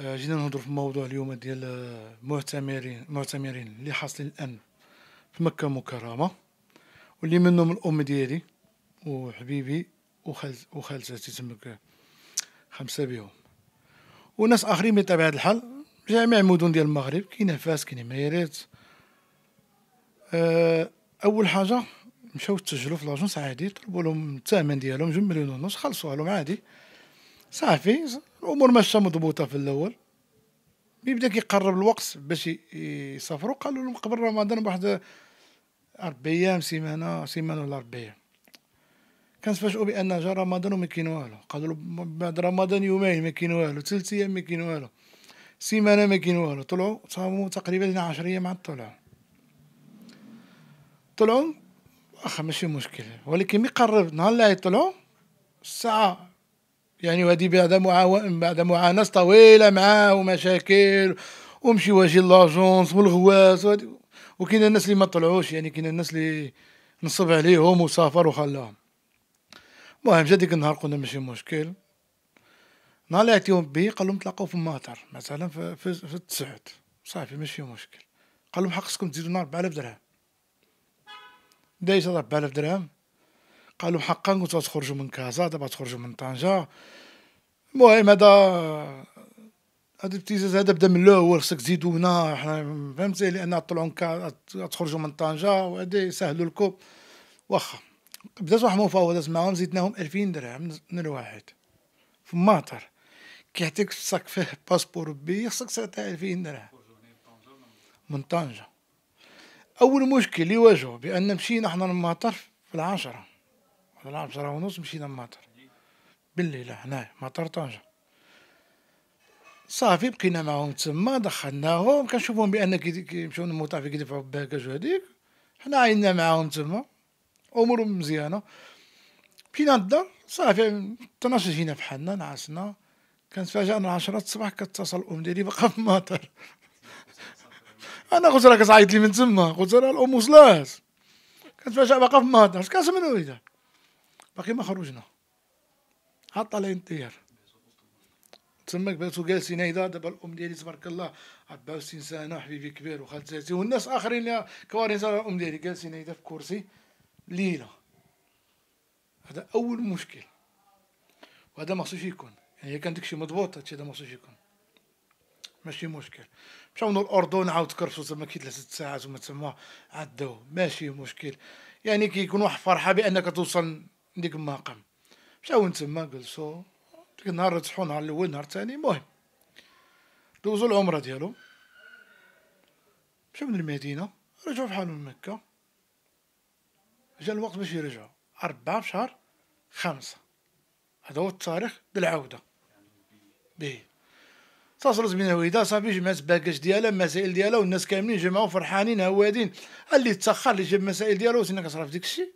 آه، جينا نهضروا في موضوع اليوم ديال المعتمرين آه، المعتمرين اللي حاصلين الان في مكه المكرمه واللي منهم الام ديالي وحبيبي وخالتي تمك خمسه بيهم وناس اخرين بطبيعه الحال جميع المدن ديال المغرب كاين فاس كاين ميريت آه، اول حاجه مشاو تسجلوا في لاجونس عادي طلبوا لهم الثمن ديالهم جوج مليون ونص خلصوا لهم عادي صافي الامور ماشيه مضبوطه في الاول ملي بدا كيقرب الوقت باش يسافروا قالوا لهم قبل رمضان بواحد اربع ايام سيمانه سيمانه ولا اربع ايام كنتفاجئوا بان جا رمضان وما كاين والو قالوا بعد رمضان يومين ما كاين والو ثلاث ايام ما كاين والو سيمانه ما كاين والو طلعوا صاموا تقريبا 10 ايام عاد طلعوا طلعوا واخا ماشي مشكل ولكن مي قرب نهار اللي طلعوا الساعه يعني وهذه بعد معاو... بعد معاناه طويله معاه ومشاكل ومشي واجي لاجونس والغواص وكاين الناس اللي ما طلعوش يعني كاين الناس اللي نصب عليهم وسافر وخلاهم المهم جا ديك النهار قلنا ماشي مشكل نهار اللي عطيهم به قال لهم تلاقاو في المطر مثلا في, في, في التسعود صافي ماشي مشكل قال لهم حقكم تزيدوا لنا 4000 درهم دايس 4000 درهم قالوا حقا كنتو تخرجوا من كازا دابا تخرجوا من طنجه المهم هذا هذا الابتزاز هذا بدا من الاول خصك تزيدونا حنا فهمتي لان طلعوا تخرجوا من طنجه وهذا يسهلوا لكم واخا بدات واحد المفاوضات معاهم زدناهم 2000 درهم من الواحد في الماطر كيعطيك الصاك فيه باسبور بي خصك تعطي 2000 درهم من طنجه اول مشكل اللي واجهو بان مشينا حنا للماطر في العشرة على العشرة ونص مشينا للماطر بالليلة هنا مطار طنجه صافي بقينا معاهم تما دخلناهم كنشوفوهم بان كيمشيو الموطافي كيدفعوا الباكاج وهذيك حنا عينا معاهم تما امورهم مزيانه مشينا الدار صافي 12 جينا بحالنا نعسنا كنتفاجأ ان عشرة الصباح كتصل ام ديالي بقا في المطر انا قلت لها كتعيط لي من تما قلت لها الام وصلات كنتفاجأ بقا في المطر اش كنسمنو هذا باقي ما خرجنا حتى الانتير تسمك بس جالسين اذا دابا الام ديالي تبارك الله 64 سنه حبيبي كبير وخال زيتي والناس اخرين اللي كوارث الام ديالي جالسين هيدا في كرسي ليله هذا اول مشكل وهذا ما خصوش يكون يعني كان داكشي مضبوط هادشي هذا ما خصوش يكون ماشي مشكل مشاو الاردن عاود تكرفسو تما كي ثلاث ساعات وما تما عداو ماشي مشكل يعني كيكون واحد الفرحه بانك توصل لديك المقام مشاو تما ديك النهار ربحو نهار الاول نهار الثاني المهم دوزو العمره ديالو مشاو من المدينه رجعو بحالهم من مكه جا الوقت باش يرجعو أربعة في شهر خمسة هذا هو التاريخ ديال العودة به تصلت بنا وحده صافي جمعت الباكاج ديالها المسائل ديالها والناس كاملين جمعوا فرحانين هوادين اللي تسخر اللي جاب المسائل ديالو وسنا كصرف داك الشيء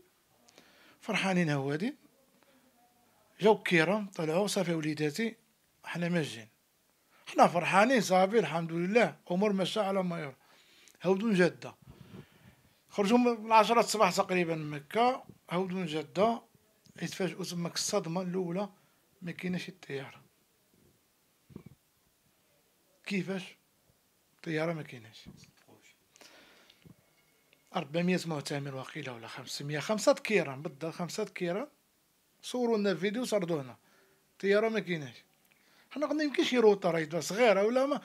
فرحانين هوادين جاو كيرم طلعوا صافي وليداتي حنا ماجين حنا فرحانين صافي الحمد لله امور شاء على ما يرى هودون جده خرجوا من العشرة الصباح تقريبا من مكة هودون جدة يتفاجئوا تماك الصدمة الأولى ما كايناش الطيارة كيفاش الطيارة ما كايناش 400 مؤتمر وقيله ولا 500 خمسة كيران بالضبط خمسة كيران صوروا لنا الفيديو وسردوه هنا الطياره ما كايناش حنا قلنا شي روطه راهي صغيره ولا ما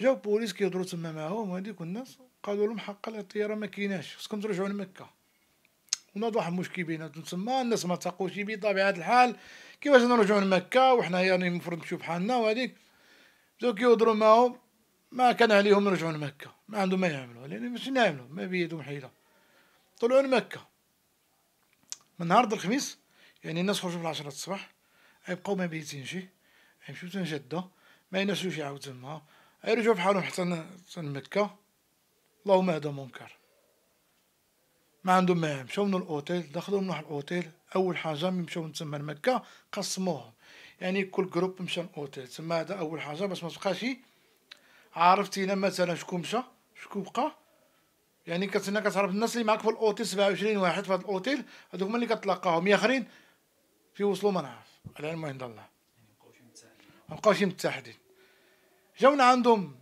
جاو بوليس كيهضروا تما معاهم هاديك الناس قالوا لهم حقا الطياره ما كايناش خصكم ترجعوا لمكه وناض واحد المشكل بيناتهم تما الناس ما تقوش بطبيعه الحال كيفاش نرجعوا لمكه وحنا يعني المفروض نمشيو بحالنا وهذيك بداو كيهضروا معاهم ما كان عليهم يرجعوا لمكه ما عندهم ما يعملوا لان ماشي نعملوا ما بيدهم حيله طلعوا لمكه من نهار الخميس يعني الناس خرجوا في 10 الصباح غيبقاو ما بيتينش غيمشيو يعني تنجدة ما ينسوش يعاود تما غيرجعو بحالهم حتى مكة اللهم هذا منكر ما عندهم ما مشاو من الاوتيل دخلوا من الاوتيل اول حاجه ملي مشاو تما لمكه قسموهم يعني كل جروب مشى الاوتيل تما هذا اول حاجه باش ما تبقاش عرفتينا مثلا شكون مشى شكون بقى يعني كتسنى كتعرف الناس اللي معاك في الاوتيل 27 واحد في هذا الاوتيل هذوك هما اللي كتلاقاهم يا اخرين في وصلوا نعرف العلم عند الله ما متحدين جاونا عندهم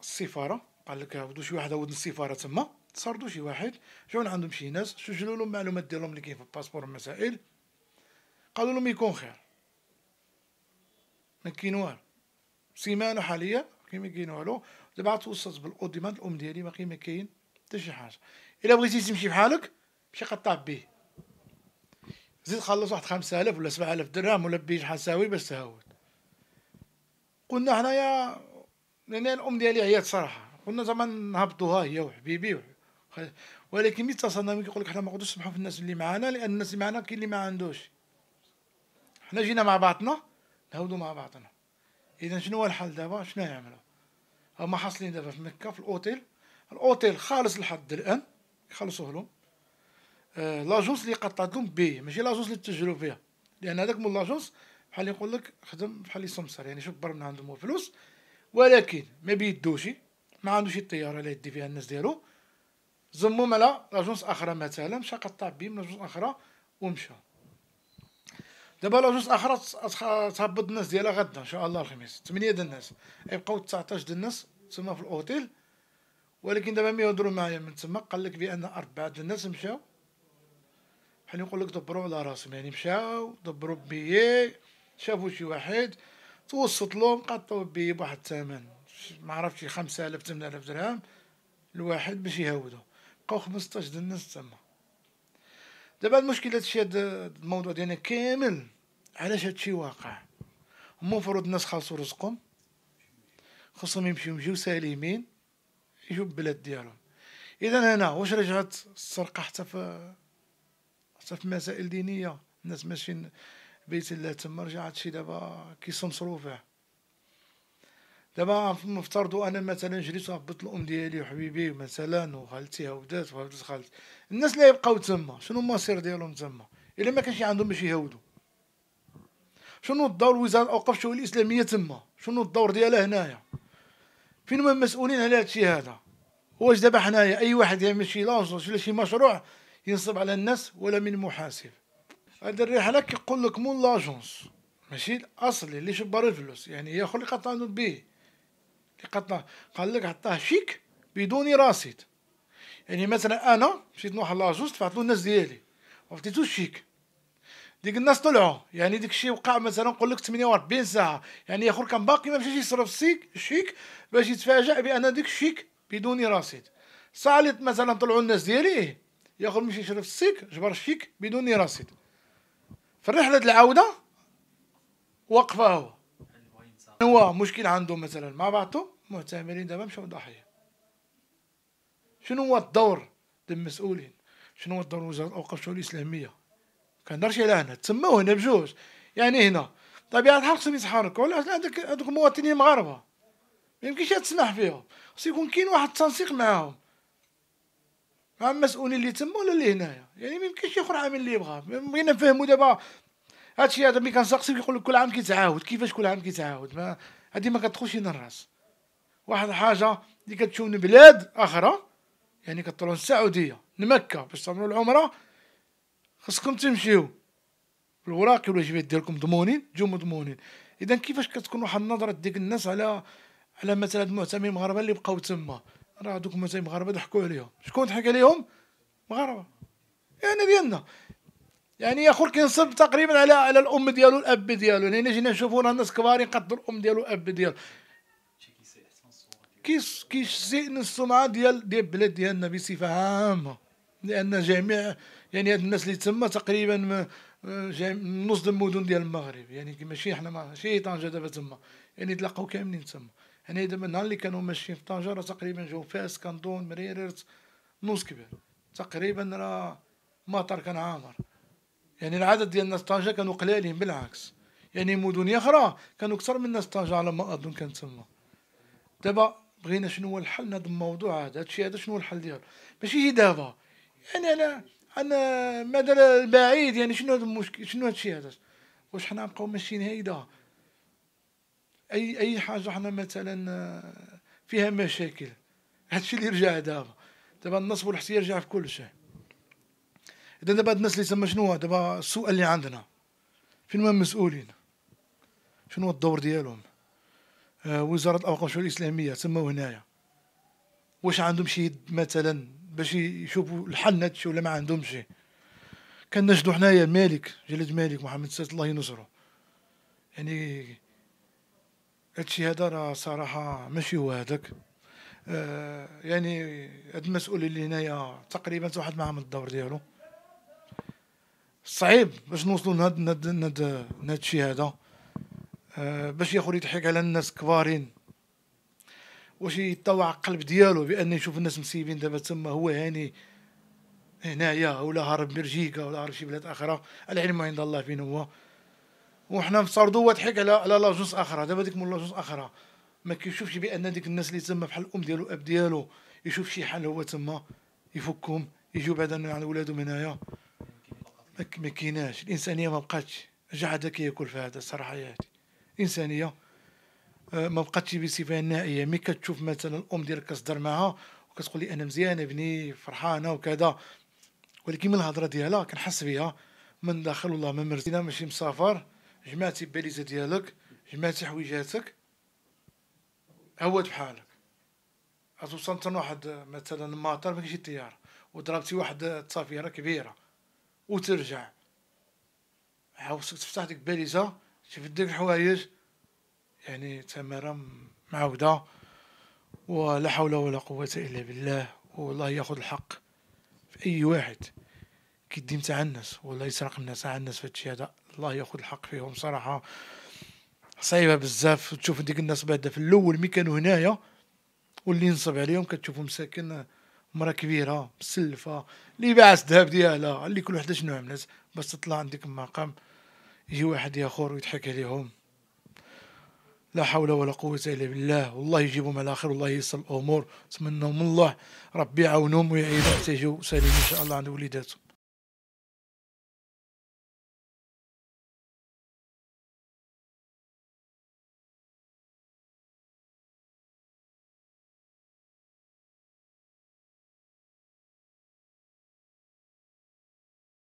السفاره قال لك ودو شي واحد ود السفاره تما تصردوا شي واحد جاونا عندهم شي ناس سجلوا لهم المعلومات ديالهم اللي كاين في الباسبور المسائل قالوا لهم يكون خير ما كاين والو سيمانه حاليا كاين ما كاين والو دابا توصلت بالاوديمان الام ديالي باقي ما كاين حتى شي حاجه الا بغيتي تمشي بحالك مشي قطع به زيد خلص واحد ألف ولا ألف درهم ولا بيش حساوي بس هاوت قلنا حنايا لان الام ديالي عيات صراحه قلنا زعما نهبطوها هي وحبيبي ولكن ملي اتصلنا بك يقول لك حنا ما نقدروش نسمحوا في الناس اللي معانا لان الناس اللي معانا كاين اللي ما عندوش حنا جينا مع بعضنا نهودوا مع بعضنا اذا شنو هو الحل دابا شنو يعملوا هما حاصلين دابا في مكه في الاوتيل الاوتيل خالص لحد الان خلصوه لهم آه، لاجونس اللي قطعت لهم به ماشي لاجونس اللي تسجلوا فيها لان هذاك من لاجونس بحال يقول لك خدم بحال يسمسر يعني شوف من عندهم فلوس ولكن ما بيدوش ما عندوش الطياره اللي يدي فيها الناس ديالو زمهم على لاجونس اخرى مثلا مشى قطع به من لاجونس اخرى ومشى دابا لاجونس اخرى تهبط الناس ديالها غدا ان شاء الله الخميس 8 د الناس يبقاو 19 د الناس تما في الاوتيل ولكن دابا ملي يهضروا معايا من تما قال لك بان اربعه د الناس مشاو حنا يعني يقول لك دبروا على راسهم يعني مشاو دبروا بي شافوا شي واحد توسط لهم قطعوا بي بواحد الثمن ما عرفتش 5000 8000 درهم الواحد باش يهودو بقاو 15 د الناس تما دابا المشكل هادشي هاد الموضوع ديالنا كامل علاش هادشي واقع المفروض الناس خلصوا رزقهم خصهم يمشيو يمشيو سالمين يجيو البلاد ديالهم اذا هنا واش رجعت السرقه حتى في حتى في مسائل دينيه الناس ماشيين بيت الله تما رجع هادشي دابا كيصنصرو فيه دابا نفترضوا انا مثلا جريت هبط الام ديالي وحبيبي مثلا وخالتي هودات وهودات خالتي الناس اللي يبقاو تما شنو المصير ديالهم تما الا ما كانش عندهم باش يهودوا شنو الدور وزاره الاوقاف الشؤون الاسلاميه تما شنو الدور ديالها هنايا فين هما المسؤولين على هادشي هذا واش دابا حنايا اي واحد يعمل شي ولا شي مشروع ينصب على الناس ولا من محاسب هذا الرحله كيقول لك مون لاجونس ماشي الاصلي اللي شبر الفلوس يعني خو اللي قطعنو به اللي قطع قال لك عطاه شيك بدون رصيد يعني مثلا انا مشيت نوح لاجونس دفعت له الناس ديالي وعطيتو الشيك ديك الناس طلعوا يعني ديك الشيء وقع مثلا نقول لك 48 ساعه يعني خو كان باقي ما مشاش يصرف الشيك الشيك باش يتفاجئ بان ديك الشيك بدون رصيد صالت مثلا طلعوا الناس دياليه إيه. ياخذ مشي يشرف السيك جبر الشيك بدون رصيد في الرحله العوده وقفه هو هو مشكل عنده مثلا مع بعضهم معتمرين دابا مشاو ضحيه شنو هو الدور ديال المسؤولين شنو هو الدور وزاره الاوقاف والشؤون الاسلاميه كنهضرش على هنا تسماو هنا بجوج يعني هنا طبيعة الحال خصهم يتحركوا علاش هذوك هذوك المواطنين مغاربة ما يمكنش تسمح فيهم خص يكون كاين واحد التنسيق معاهم ها المسؤولين اللي تما ولا اللي هنايا يعني ما يمكنش يخرج عامل اللي يبغى بغينا نفهموا دابا هادشي هذا ملي كنسقسي كيقول لك كل عام كيتعاود كيفاش كل عام كيتعاود ما هادي ما كتدخلش لنا الراس واحد الحاجه اللي من بلاد اخرى يعني كطلعوا السعوديه لمكه باش تعملوا العمره خصكم تمشيو الوراق والواجبات ديالكم مضمونين جو مضمونين اذا كيفاش كتكون واحد النظره ديك الناس على على مثلا المعتمين المغاربه اللي بقاو تما راه دوك مازال المغاربه ضحكوا عليهم شكون ضحك عليهم مغاربه يعني ديالنا يعني يا اخو كينصب تقريبا على على الام ديالو الاب ديالو يعني جينا نشوفوا راه الناس كبار يقدروا الام ديالو الاب ديالو كيس كيسيء السمعه ديال ديال البلاد ديالنا بصفه عامه لان جميع يعني هاد الناس اللي تما تقريبا آه، نص المدن ديال المغرب يعني ماشي حنا ماشي طنجه دابا تما يعني تلاقاو كاملين تما يعني دابا النهار اللي كانوا ماشيين في طنجه راه تقريبا جاو فاس كاندون مريرت نص كبير تقريبا راه مطر كان عامر يعني العدد ديال الناس طنجه كانوا قلالين بالعكس يعني مدن اخرى كانوا اكثر من الناس طنجه على ما اظن كانت تما دابا بغينا شنو هو الحل لهذا الموضوع هذا هادشي هذا شنو هو الحل ديالو ماشي هي دابا يعني انا انا مدى البعيد يعني شنو هذا المشكل شنو هادشي هذا واش حنا نبقاو ماشيين هيدا اي اي حاجه حنا مثلا آه، فيها مشاكل هادشي اللي رجع دابا دابا النصب والحسيه رجع في كل شيء اذا دابا الناس اللي تما شنو دابا السؤال اللي عندنا فين هما المسؤولين شنو الدور ديالهم آه وزاره الاوقاف والشؤون الاسلاميه تما هنايا واش عندهم شي يد مثلا باش يشوفوا الحل لهادشي ولا ما عندهمش شي كنشدو حنايا مالك جلالة مالك محمد السادس الله ينصرو يعني هادشي هذا راه صراحه ماشي هو هذاك آه، يعني هاد المسؤول اللي هنايا تقريبا واحد ما عمل الدور ديالو صعيب باش نوصلوا لهاد هاد هاد الشيء هذا آه، باش ياخذ يضحك على الناس كبارين واش يطوع قلب ديالو بان يشوف الناس مسيبين دابا تما هو هاني هنايا ولا هارب بلجيكا ولا هارب شي بلاد اخرى العلم عند الله فين هو وحنا نصردوا تحيك على على لا جونس اخرى دابا ديك مول لا اخرى ما كيشوفش بان ديك الناس اللي تما بحال الام ديالو الاب ديالو يشوف شي حل هو تما يفكهم يجيو بعدا على ولادهم هنايا ما كيناش الانسانيه ما بقاتش جا عاد كياكل في هذا الصراحه هادي الانسانيه آه، ما بقاتش بصفه نهائيه مي كتشوف مثلا الام ديالك كتصدر معها وكتقول لي انا مزيانه بني فرحانه وكذا ولكن من الهضره ديالها كنحس بها من داخل والله ما مرزينا ماشي مسافر جمعتي الباليزه ديالك جمعتي حويجاتك عود بحالك غتوصل انت واحد مثلا ماطر ما طياره الطياره وضربتي واحد التصافيره كبيره وترجع عاوزك تفتح ديك الباليزه تشوف ديك الحوايج يعني تماره معوده ولا حول ولا قوه الا بالله والله ياخذ الحق في اي واحد كيدي تاع الناس ولا يسرق الناس تاع الناس في هادشي هذا الله ياخذ الحق فيهم صراحه صعيبه بزاف تشوف ديك الناس بعدا في الاول مي كانوا هنايا واللي ينصب عليهم كتشوفهم ساكن مرا كبيره مسلفه اللي باعت الذهب ديالها اللي كل وحده شنو عملت بس تطلع عندك المقام يجي واحد ياخر ويضحك عليهم لا حول ولا قوة إلا بالله والله يجيبهم على خير والله ييسر الأمور نتمنوا من الله ربي يعاونهم ويعينهم حتى يجيو سالمين إن شاء الله عند وليداتهم